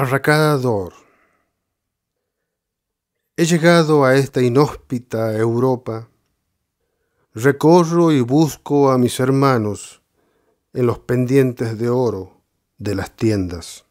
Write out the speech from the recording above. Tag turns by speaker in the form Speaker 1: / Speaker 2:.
Speaker 1: Arracador. He llegado a esta inhóspita Europa. Recorro y busco a mis hermanos en los pendientes de oro de las tiendas.